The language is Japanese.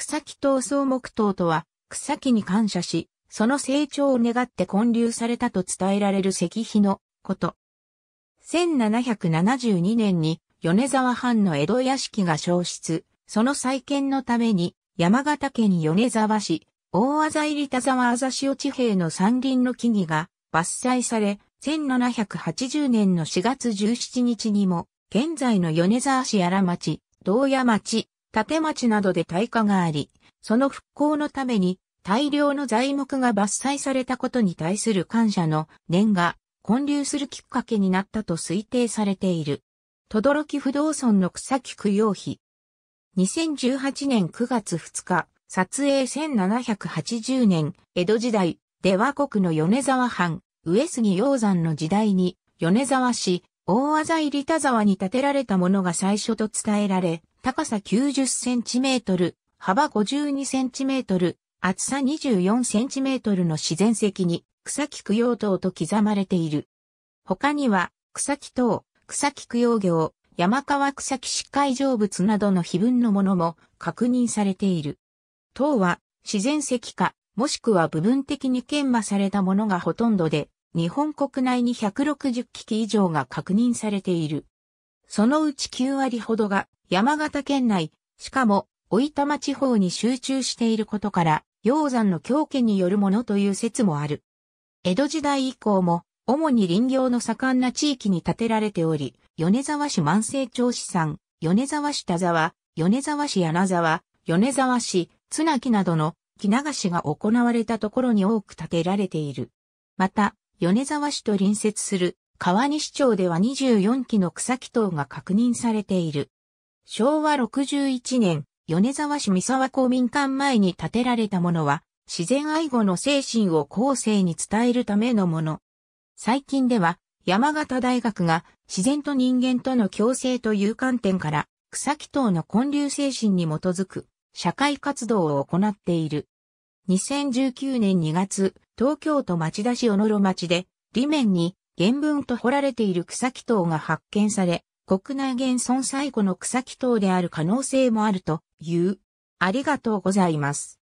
草木闘草木刀とは、草木に感謝し、その成長を願って建立されたと伝えられる石碑のこと。1772年に米沢藩の江戸屋敷が消失、その再建のために山形県米沢市、大麻入田沢あざしお地平の山林の木々が伐採され、1780年の4月17日にも、現在の米沢市荒町、道屋町、建町などで大火があり、その復興のために大量の材木が伐採されたことに対する感謝の念が混流するきっかけになったと推定されている。轟不動尊の草木供養碑。2018年9月2日、撮影1780年、江戸時代、出羽国の米沢藩、上杉鷹山の時代に、米沢市、大技入り田沢に建てられたものが最初と伝えられ、高さ90センチメートル、幅52センチメートル、厚さ24センチメートルの自然石に、草木供養塔と刻まれている。他には、草木塔、草木供養業、山川草木市海上物などの碑文のものも確認されている。塔は自然石か、もしくは部分的に研磨されたものがほとんどで、日本国内に160機器以上が確認されている。そのうち9割ほどが山形県内、しかも、大いたま地方に集中していることから、鷹山の狂権によるものという説もある。江戸時代以降も、主に林業の盛んな地域に建てられており、米沢市万世町市産、米沢市田沢、米沢市柳沢、米沢市、津ななどの木流しが行われたところに多く建てられている。また、米沢市と隣接する川西町では24基の草木等が確認されている。昭和61年、米沢市三沢公民館前に建てられたものは、自然愛護の精神を後世に伝えるためのもの。最近では、山形大学が自然と人間との共生という観点から、草木等の建立精神に基づく社会活動を行っている。2019年2月、東京都町田市小野町で、裏面に原文と彫られている草木塔が発見され、国内現存最古の草木塔である可能性もあるという。ありがとうございます。